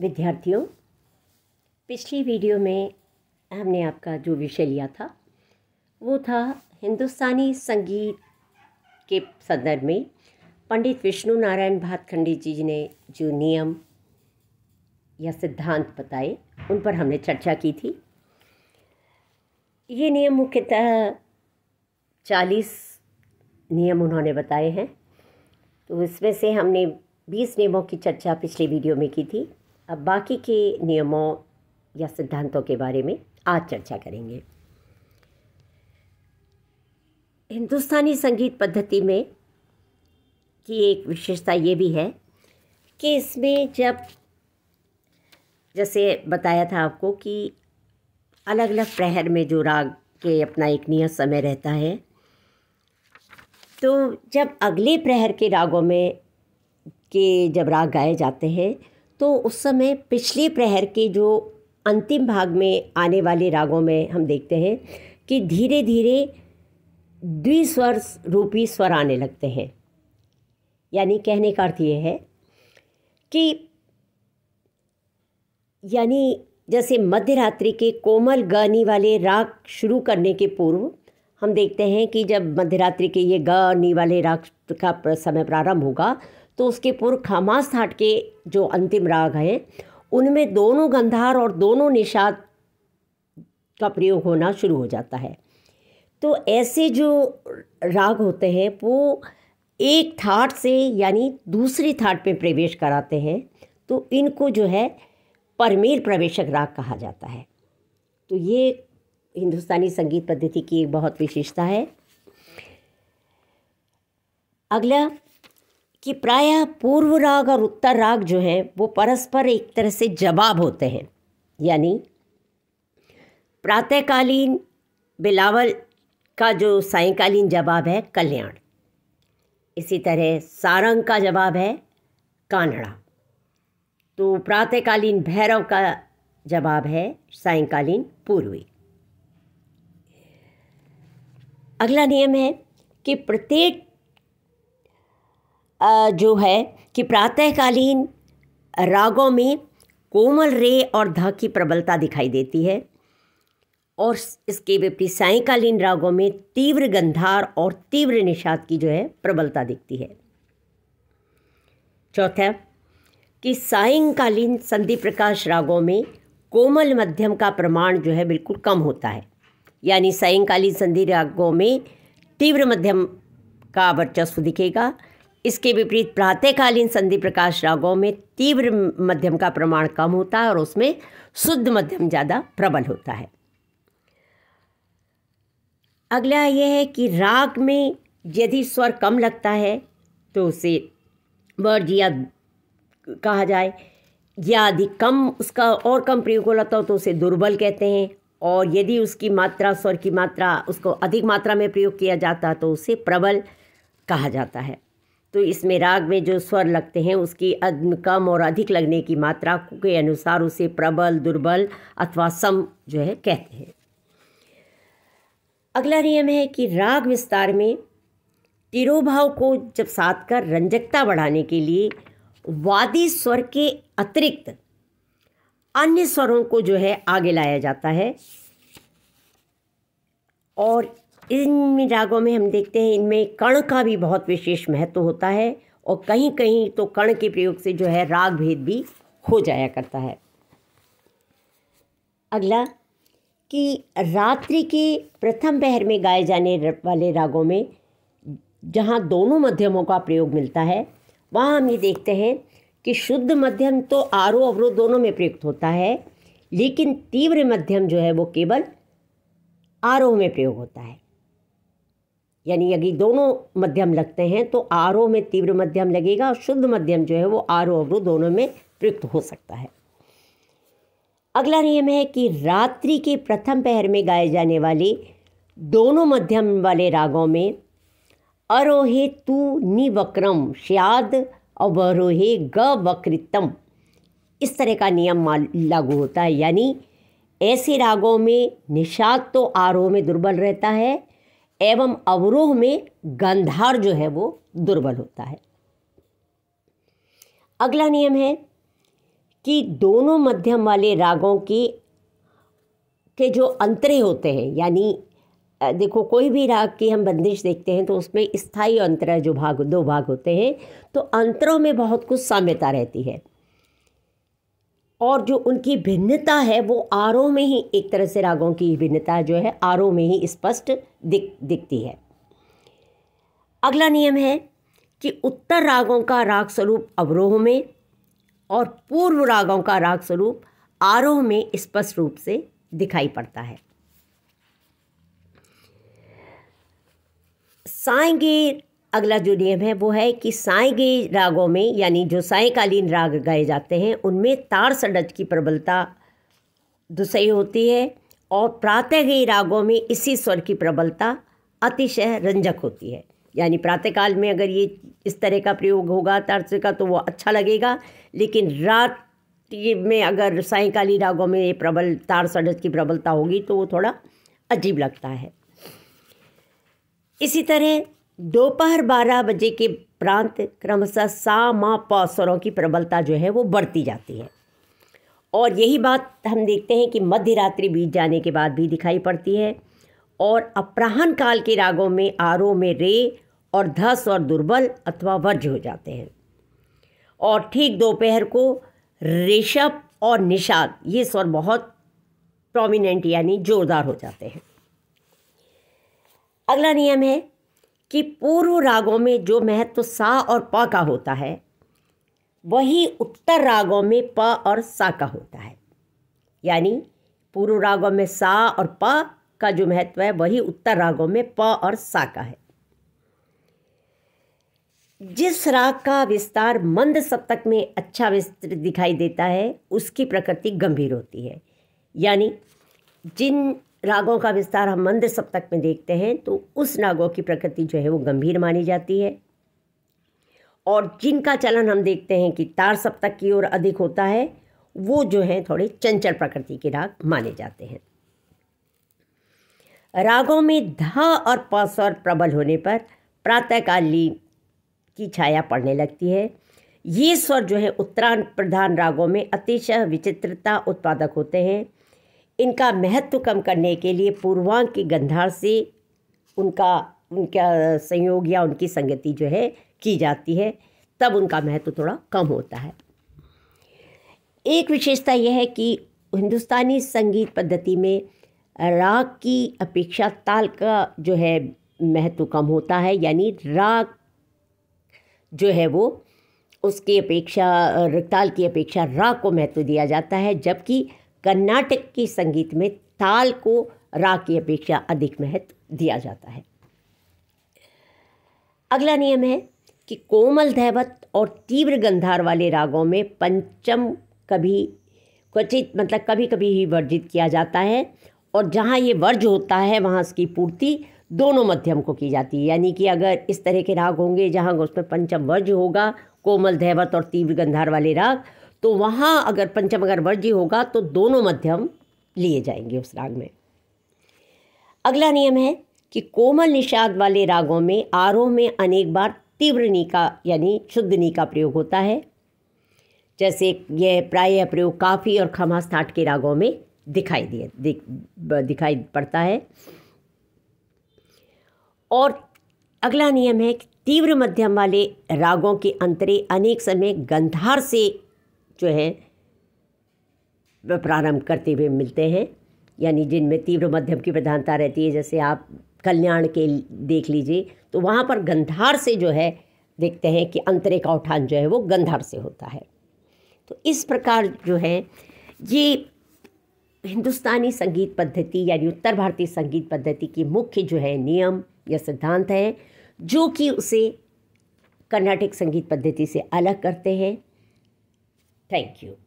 विद्यार्थियों पिछली वीडियो में हमने आपका जो विषय लिया था वो था हिंदुस्तानी संगीत के संदर्भ में पंडित विष्णु नारायण भातखंडी जी ने जो नियम या सिद्धांत बताए उन पर हमने चर्चा की थी ये नियम मुख्यतः चालीस नियम उन्होंने बताए हैं तो इसमें से हमने बीस नियमों की चर्चा पिछले वीडियो में की थी अब बाकी के नियमों या सिद्धांतों के बारे में आज चर्चा करेंगे हिंदुस्तानी संगीत पद्धति में की एक विशेषता ये भी है कि इसमें जब जैसे बताया था आपको कि अलग अलग प्रहर में जो राग के अपना एक नियत समय रहता है तो जब अगले प्रहर के रागों में के जब राग गाए जाते हैं तो उस समय पिछले प्रहर के जो अंतिम भाग में आने वाले रागों में हम देखते हैं कि धीरे धीरे द्विस्वर रूपी स्वर आने लगते हैं यानी कहने का अर्थ ये है कि यानी जैसे मध्य रात्रि के कोमल गानी वाले राग शुरू करने के पूर्व हम देखते हैं कि जब मध्य रात्रि के ये गानी वाले राग का समय प्रारंभ होगा तो उसके पूर्व खामास थाट के जो अंतिम राग हैं उनमें दोनों गंधार और दोनों निषाद का प्रयोग होना शुरू हो जाता है तो ऐसे जो राग होते हैं वो एक थाट से यानी दूसरी थाट पे प्रवेश कराते हैं तो इनको जो है परमेर प्रवेशक राग कहा जाता है तो ये हिंदुस्तानी संगीत पद्धति की एक बहुत विशेषता है अगला कि प्रायः पूर्व राग और उत्तर राग जो है वो परस्पर एक तरह से जवाब होते हैं यानी प्रातःकालीन बिलावल का जो सायकालीन जवाब है कल्याण इसी तरह सारंग का जवाब है कानड़ा तो प्रातःकालीन भैरव का जवाब है सायकालीन पूर्वी अगला नियम है कि प्रत्येक जो है कि प्रातःकालीन रागों में कोमल रे और ध की प्रबलता दिखाई देती है और इसके विपरीत सायकालीन रागों में तीव्र गंधार और तीव्र निषाद की जो है प्रबलता दिखती है चौथा कि सायंकालीन संधि प्रकाश रागों में कोमल मध्यम का प्रमाण जो है बिल्कुल कम होता है यानी सायंकालीन संधि रागों में तीव्र मध्यम का वर्चस्व दिखेगा इसके विपरीत प्रातःकालीन संधि प्रकाश रागों में तीव्र मध्यम का प्रमाण कम होता है और उसमें शुद्ध मध्यम ज़्यादा प्रबल होता है अगला यह है कि राग में यदि स्वर कम लगता है तो उसे वर्जिया कहा जाए या यदि कम उसका और कम प्रयोग होता हो तो उसे दुर्बल कहते हैं और यदि उसकी मात्रा स्वर की मात्रा उसको अधिक मात्रा में प्रयोग किया जाता है तो उसे प्रबल कहा जाता है तो इसमें राग में जो स्वर लगते हैं उसकी अद्म कम और अधिक लगने की मात्रा के अनुसार उसे प्रबल दुर्बल अथवा सम जो है कहते हैं अगला नियम है कि राग विस्तार में तिरोभाव को जब साथ कर रंजकता बढ़ाने के लिए वादी स्वर के अतिरिक्त अन्य स्वरों को जो है आगे लाया जाता है और इन रागों में हम देखते हैं इनमें कण का भी बहुत विशेष महत्व होता है और कहीं कहीं तो कण के प्रयोग से जो है राग भेद भी हो जाया करता है अगला कि रात्रि के प्रथम पहर में गाए जाने वाले रागों में जहाँ दोनों मध्यमों का प्रयोग मिलता है वहाँ हम ये देखते हैं कि शुद्ध मध्यम तो आरो अवरोह दोनों में प्रयुक्त होता है लेकिन तीव्र मध्यम जो है वो केवल आरोह में प्रयोग होता है यानी यदि दोनों मध्यम लगते हैं तो आरोह में तीव्र मध्यम लगेगा और शुद्ध मध्यम जो है वो आरोह अवरोह दोनों में प्रयुक्त हो सकता है अगला नियम है कि रात्रि के प्रथम पहर में गाए जाने वाले दोनों मध्यम वाले रागों में अरोहे तु निवक्रम श्याद और ग वक्रितम इस तरह का नियम लागू होता है यानी ऐसे रागों में निषाद तो आरोह में दुर्बल रहता है एवं अवरोह में गंधार जो है वो दुर्बल होता है अगला नियम है कि दोनों मध्यम वाले रागों की के जो अंतरे होते हैं यानी देखो कोई भी राग की हम बंदिश देखते हैं तो उसमें स्थाई अंतर जो भाग दो भाग होते हैं तो अंतरों में बहुत कुछ साम्यता रहती है और जो उनकी भिन्नता है वो आरों में ही एक तरह से रागों की भिन्नता जो है आरों में ही स्पष्ट दिख दिखती है अगला नियम है कि उत्तर रागों का राग स्वरूप अवरोह में और पूर्व रागों का राग स्वरूप आरोह में स्पष्ट रूप से दिखाई पड़ता है साइंगेर अगला जो नियम है वो है कि साय गई रागों में यानी जो सायकालीन राग गाए जाते हैं उनमें तार सडज की प्रबलता दुसही होती है और प्रातः गई रागों में इसी स्वर की प्रबलता अतिशय रंजक होती है यानी प्रातःकाल में अगर ये इस तरह का प्रयोग होगा तारसे का तो वो अच्छा लगेगा लेकिन रात में अगर सायकालीन रागों में ये प्रबल तार सडज की प्रबलता होगी तो वो थोड़ा अजीब लगता है इसी तरह दोपहर बारह बजे के प्रांत क्रमशः सा मा प स्वरों की प्रबलता जो है वो बढ़ती जाती है और यही बात हम देखते हैं कि मध्य रात्रि बीत जाने के बाद भी दिखाई पड़ती है और अपराहन काल के रागों में आरो में रे और धस और दुर्बल अथवा वर्ज हो जाते हैं और ठीक दोपहर को ऋषभ और निषाद ये स्वर बहुत प्रोमिनेंट यानी जोरदार हो जाते हैं अगला नियम है कि पूर्व रागों में जो महत्व सा और प का होता है वही उत्तर रागों में प और सा का होता है यानी पूर्व रागों में सा और प का जो महत्व है वही उत्तर रागों में प और सा का है जिस राग का विस्तार मंद सप्तक में अच्छा विस्तृत दिखाई देता है उसकी प्रकृति गंभीर होती है यानी जिन रागों का विस्तार हम मंद सप्तक में देखते हैं तो उस रागों की प्रकृति जो है वो गंभीर मानी जाती है और जिनका चलन हम देखते हैं कि तार सप्तक की ओर अधिक होता है वो जो है थोड़े चंचल प्रकृति के राग माने जाते हैं रागों में ध और प स्वर प्रबल होने पर प्रातःकाली की छाया पड़ने लगती है ये स्वर जो है उत्तरा प्रधान रागों में अतिशय विचित्रता उत्पादक होते हैं इनका महत्व कम करने के लिए पूर्वांग की गंधार से उनका उनका संयोग या उनकी संगति जो है की जाती है तब उनका महत्व थोड़ा कम होता है एक विशेषता यह है कि हिंदुस्तानी संगीत पद्धति में राग की अपेक्षा ताल का जो है महत्व कम होता है यानी राग जो है वो उसकी अपेक्षा ताल की अपेक्षा राग को महत्व दिया जाता है जबकि कर्नाटक की संगीत में ताल को राग की अपेक्षा अधिक महत्व दिया जाता है अगला नियम है कि कोमल धैवत और तीव्र गंधार वाले रागों में पंचम कभी क्वचित मतलब कभी कभी ही वर्जित किया जाता है और जहाँ ये वर्ज होता है वहाँ इसकी पूर्ति दोनों मध्यम को की जाती है यानी कि अगर इस तरह के राग होंगे जहाँ उसमें पंचम वर्ज होगा कोमल धैवत और तीव्र गंधार वाले राग तो वहाँ अगर पंचम अगर वर्जी होगा तो दोनों मध्यम लिए जाएंगे उस राग में अगला नियम है कि कोमल निषाद वाले रागों में आरोह में अनेक बार तीव्र नी का यानी शुद्ध नी का प्रयोग होता है जैसे यह प्राय प्रयोग काफ़ी और खमास ठाट के रागों में दिखाई दिए दिखाई पड़ता है और अगला नियम है कि तीव्र मध्यम वाले रागों के अंतरे अनेक समय गंधार से जो हैं प्रारंभ करते हुए मिलते हैं यानी जिनमें तीव्र मध्यम की प्रधानता रहती है जैसे आप कल्याण के देख लीजिए तो वहाँ पर गंधार से जो है देखते हैं कि अंतरे का उठान जो है वो गंधार से होता है तो इस प्रकार जो है ये हिंदुस्तानी संगीत पद्धति यानी उत्तर भारतीय संगीत पद्धति की मुख्य जो है नियम या सिद्धांत हैं जो कि उसे कर्नाटक संगीत पद्धति से अलग करते हैं Thank you.